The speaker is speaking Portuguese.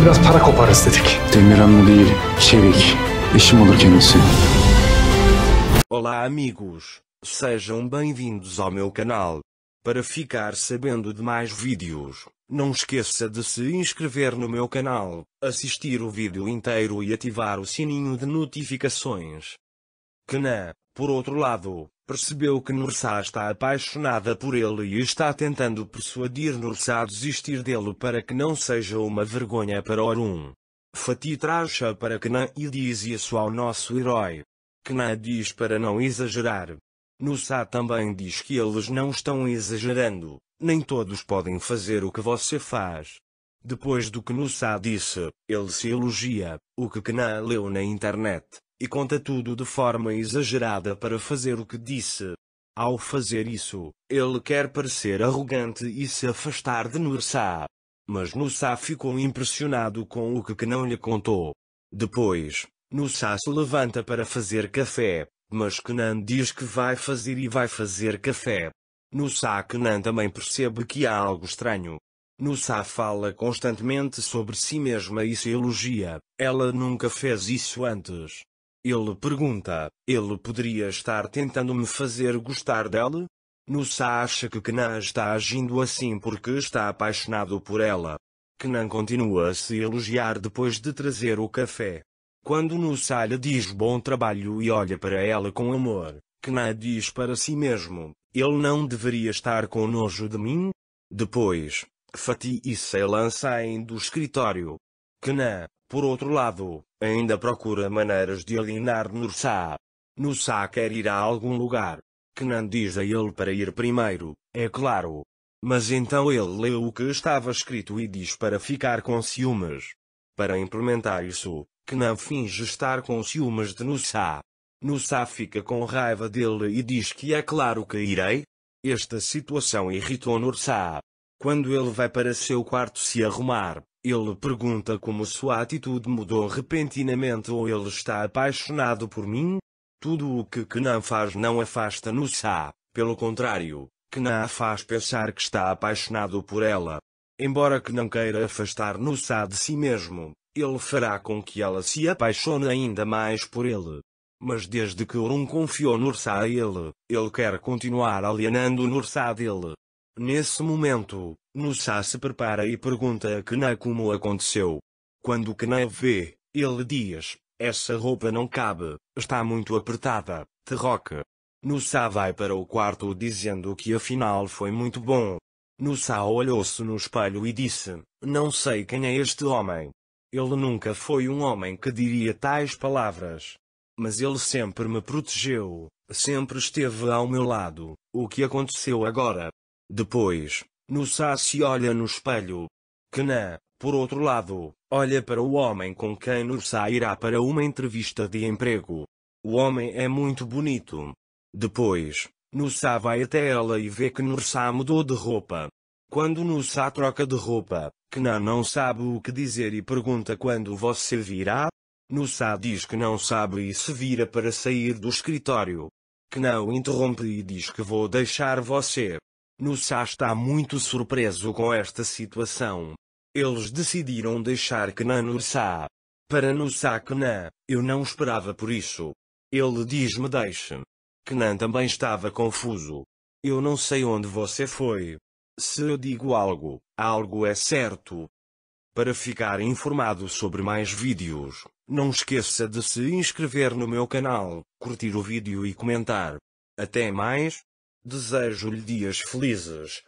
biraz para koparız dedik. değil, Çevik. Eşim Olá amigos, sejam bem-vindos ao meu canal. Para ficar sabendo de mais vídeos, não esqueça de se inscrever no meu canal, assistir o vídeo inteiro e ativar o sininho de notificações. Que por outro lado, Percebeu que Nursá está apaixonada por ele e está tentando persuadir Nursá a desistir dele para que não seja uma vergonha para Orun. Fati tracha para Kenan e diz isso ao nosso herói. Kenan diz para não exagerar. Nursá também diz que eles não estão exagerando, nem todos podem fazer o que você faz. Depois do que Nussá disse, ele se elogia, o que Kenan leu na internet e conta tudo de forma exagerada para fazer o que disse. Ao fazer isso, ele quer parecer arrogante e se afastar de Nursá. Mas Nussá ficou impressionado com o que, que não lhe contou. Depois, Nussá se levanta para fazer café, mas Kenan diz que vai fazer e vai fazer café. Nussá Kenan também percebe que há algo estranho. Nussá fala constantemente sobre si mesma e se elogia, ela nunca fez isso antes. Ele pergunta: ele poderia estar tentando me fazer gostar dela? Nussa acha que Kenan está agindo assim porque está apaixonado por ela. Kenan continua a se elogiar depois de trazer o café. Quando Nussa lhe diz bom trabalho e olha para ela com amor, Kenan diz para si mesmo, ele não deveria estar com nojo de mim? Depois, Fatih e Sei saem do escritório. Kenan, por outro lado, ainda procura maneiras de alienar Nursá. Nursá quer ir a algum lugar. Que não diz a ele para ir primeiro, é claro. Mas então ele leu o que estava escrito e diz para ficar com ciúmes. Para implementar isso, que não finge estar com ciúmes de Nussá. Nussá fica com raiva dele e diz que é claro que irei. Esta situação irritou Nursá. Quando ele vai para seu quarto se arrumar, ele pergunta como sua atitude mudou repentinamente ou ele está apaixonado por mim? Tudo o que Kenan faz não afasta Nussá, pelo contrário, Kenan a faz pensar que está apaixonado por ela. Embora que não queira afastar Nussá de si mesmo, ele fará com que ela se apaixone ainda mais por ele. Mas desde que Orun confiou Nursá a ele, ele quer continuar alienando Nursá dele. Nesse momento, Musá se prepara e pergunta a Kenai como aconteceu. Quando Kenai vê, ele diz, essa roupa não cabe, está muito apertada, te roca. Nussá vai para o quarto dizendo que afinal foi muito bom. Nussá olhou-se no espelho e disse, não sei quem é este homem. Ele nunca foi um homem que diria tais palavras. Mas ele sempre me protegeu, sempre esteve ao meu lado, o que aconteceu agora? Depois, Nussá se olha no espelho. Kenã, por outro lado, olha para o homem com quem Nussá irá para uma entrevista de emprego. O homem é muito bonito. Depois, Nussá vai até ela e vê que Nussá mudou de roupa. Quando Nussá troca de roupa, Kenan não sabe o que dizer e pergunta quando você virá. Nussá diz que não sabe e se vira para sair do escritório. Kenan interrompe e diz que vou deixar você. Nussá está muito surpreso com esta situação. Eles decidiram deixar Kenan Nussá. Para Nussá Kenan, eu não esperava por isso. Ele diz-me deixe. Kenan também estava confuso. Eu não sei onde você foi. Se eu digo algo, algo é certo. Para ficar informado sobre mais vídeos, não esqueça de se inscrever no meu canal, curtir o vídeo e comentar. Até mais! Desejo-lhe dias felizes.